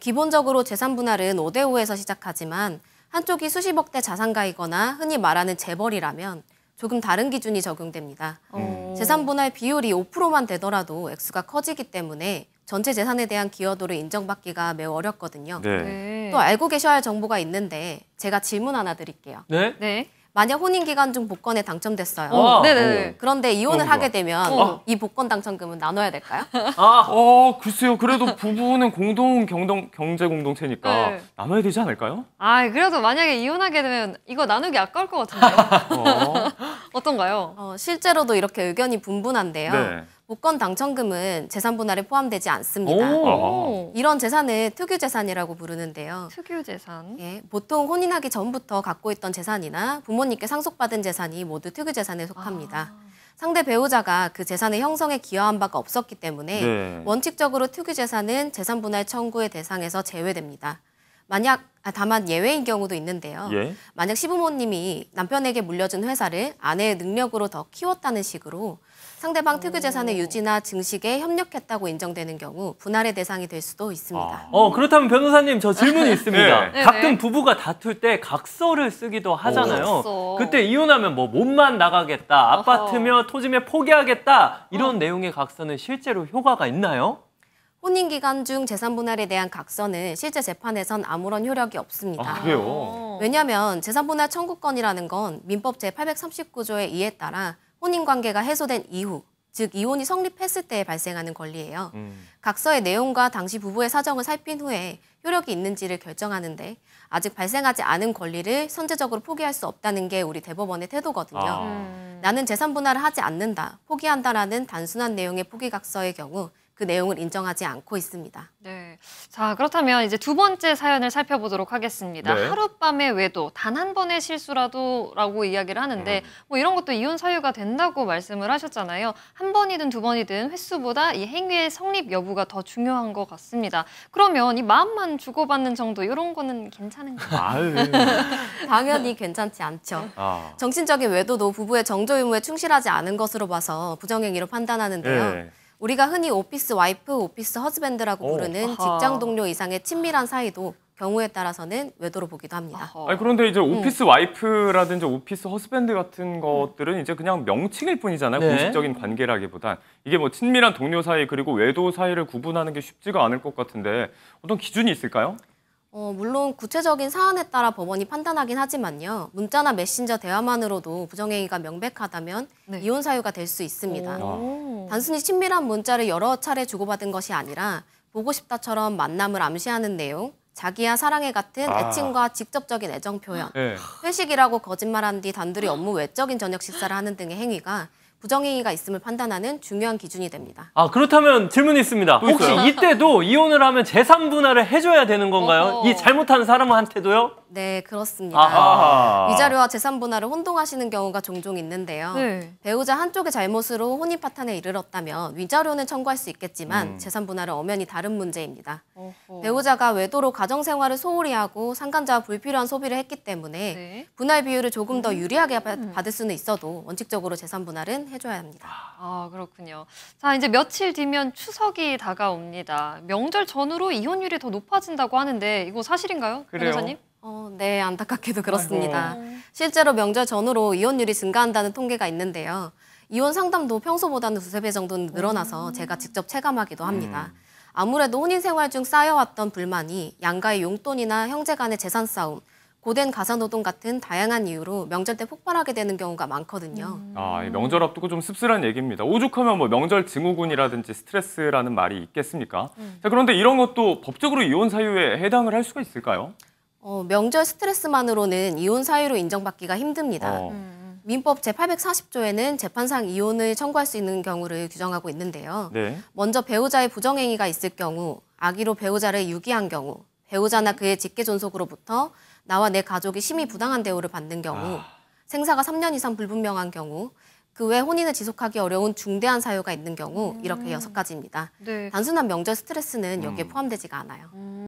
기본적으로 재산 분할은 5대5에서 시작하지만 한쪽이 수십억 대 자산가이거나 흔히 말하는 재벌이라면 조금 다른 기준이 적용됩니다. 음. 재산 분할 비율이 5%만 되더라도 액수가 커지기 때문에 전체 재산에 대한 기여도를 인정받기가 매우 어렵거든요. 네. 네. 또 알고 계셔야 할 정보가 있는데 제가 질문 하나 드릴게요. 네? 네. 만약 혼인 기간 중 복권에 당첨됐어요. 어. 어. 네네. 어. 그런데 이혼을 어, 하게 되면 어. 이 복권 당첨금은 나눠야 될까요? 아. 아, 어, 글쎄요. 그래도 부부는 공동 경동, 경제 공동체니까 네. 나눠야 되지 않을까요? 아, 그래도 만약에 이혼하게 되면 이거 나누기 아까울 것같은데 어. 어떤가요? 어, 실제로도 이렇게 의견이 분분한데요. 네. 복권 당첨금은 재산 분할에 포함되지 않습니다. 이런 재산을 특유 재산이라고 부르는데요. 특유 재산? 예, 보통 혼인하기 전부터 갖고 있던 재산이나 부모님께 상속받은 재산이 모두 특유 재산에 속합니다. 아. 상대 배우자가 그 재산의 형성에 기여한 바가 없었기 때문에 네. 원칙적으로 특유 재산은 재산 분할 청구의 대상에서 제외됩니다. 만약 아, 다만 예외인 경우도 있는데요. 예? 만약 시부모님이 남편에게 물려준 회사를 아내의 능력으로 더 키웠다는 식으로 상대방 특유 재산의 유지나 증식에 협력했다고 인정되는 경우 분할의 대상이 될 수도 있습니다. 아. 어 그렇다면 변호사님 저 질문이 있습니다. 네. 네. 가끔 네. 부부가 다툴 때 각서를 쓰기도 어, 하잖아요. 오, 그때 이혼하면 뭐 몸만 나가겠다, 아파트며 토지며 포기하겠다 이런 어. 내용의 각서는 실제로 효과가 있나요? 혼인 기간 중 재산 분할에 대한 각서는 실제 재판에선 아무런 효력이 없습니다. 아, 그래요? 아. 왜냐하면 재산 분할 청구권이라는 건 민법 제839조의 2에 따라 혼인 관계가 해소된 이후 즉 이혼이 성립했을 때 발생하는 권리예요. 음. 각서의 내용과 당시 부부의 사정을 살핀 후에 효력이 있는지를 결정하는데 아직 발생하지 않은 권리를 선제적으로 포기할 수 없다는 게 우리 대법원의 태도거든요. 아. 음. 나는 재산 분할을 하지 않는다, 포기한다라는 단순한 내용의 포기 각서의 경우 그 내용을 인정하지 않고 있습니다. 네. 자, 그렇다면 이제 두 번째 사연을 살펴보도록 하겠습니다. 네. 하룻밤의 외도, 단 한 번의 실수라도 라고 이야기를 하는데 음. 뭐 이런 것도 이혼 사유가 된다고 말씀을 하셨잖아요. 한 번이든 두 번이든 횟수보다 이 행위의 성립 여부가 더 중요한 것 같습니다. 그러면 이 마음만 주고받는 정도 이런 거는 괜찮은가요? 당연히 괜찮지 않죠. 아. 정신적인 외도도 부부의 정조 의무에 충실하지 않은 것으로 봐서 부정행위로 판단하는데요. 네. 우리가 흔히 오피스 와이프, 오피스 허즈밴드라고 부르는 아 직장 동료 이상의 친밀한 사이도 경우에 따라서는 외도로 보기도 합니다. 아니, 그런데 이제 음. 오피스 음. 와이프라든지 오피스 허스밴드 같은 것들은 이제 그냥 명칭일 뿐이잖아요. 네. 공식적인 관계라기보단 이게 뭐 친밀한 동료 사이 그리고 외도 사이를 구분하는 게 쉽지가 않을 것 같은데 어떤 기준이 있을까요? 어, 물론 구체적인 사안에 따라 법원이 판단하긴 하지만요. 문자나 메신저 대화만으로도 부정행위가 명백하다면 네. 이혼 사유가 될 수 있습니다. 아. 단순히 친밀한 문자를 여러 차례 주고받은 것이 아니라 보고 싶다처럼 만남을 암시하는 내용, 자기야 사랑해 같은 아. 애칭과 아. 직접적인 애정 표현, 네. 회식이라고 거짓말한 뒤 단둘이 업무 외적인 저녁 식사를 하는 등의 행위가 부정행위가 있음을 판단하는 중요한 기준이 됩니다. 아 그렇다면 질문이 있습니다. 뭐 혹시 이때도 이혼을 하면 재산 분할을 해줘야 되는 건가요? 어허. 이 잘못한 사람한테도요? 네, 그렇습니다. 아하. 위자료와 재산 분할을 혼동하시는 경우가 종종 있는데요. 네. 배우자 한쪽의 잘못으로 혼인 파탄에 이르렀다면 위자료는 청구할 수 있겠지만 음. 재산 분할은 엄연히 다른 문제입니다. 어허. 배우자가 외도로 가정 생활을 소홀히 하고 상간자와 불필요한 소비를 했기 때문에 네. 분할 비율을 조금 더 음. 유리하게 음. 받을 수는 있어도 원칙적으로 재산 분할은 해줘야 합니다. 아, 그렇군요. 자, 이제 며칠 뒤면 추석이 다가옵니다. 명절 전후로 이혼율이 더 높아진다고 하는데 이거 사실인가요? 그래요. 변호사님? 어, 네, 안타깝게도 그렇습니다. 아이고. 실제로 명절 전후로 이혼율이 증가한다는 통계가 있는데요. 이혼 상담도 평소보다는 두세 배정도 늘어나서 음. 제가 직접 체감하기도 음. 합니다. 음. 아무래도 혼인 생활 중 쌓여왔던 불만이 양가의 용돈이나 형제 간의 재산 싸움, 고된 가사노동 같은 다양한 이유로 명절 때 폭발하게 되는 경우가 많거든요. 음. 아, 명절 앞두고 좀 씁쓸한 얘기입니다. 오죽하면 뭐 명절 증후군이라든지 스트레스라는 말이 있겠습니까? 음. 자, 그런데 이런 것도 법적으로 이혼 사유에 해당을 할 수가 있을까요? 어, 명절 스트레스만으로는 이혼 사유로 인정받기가 힘듭니다. 어. 음, 음. 민법 제840조에는 재판상 이혼을 청구할 수 있는 경우를 규정하고 있는데요. 네. 먼저 배우자의 부정행위가 있을 경우, 아기로 배우자를 유기한 경우, 배우자나 그의 직계존속으로부터 나와 내 가족이 심히 부당한 대우를 받는 경우, 아. 생사가 3년 이상 불분명한 경우, 그 외 혼인을 지속하기 어려운 중대한 사유가 있는 경우 이렇게 음. 여섯 가지입니다. 네. 단순한 명절 스트레스는 여기에 음. 포함되지가 않아요. 음.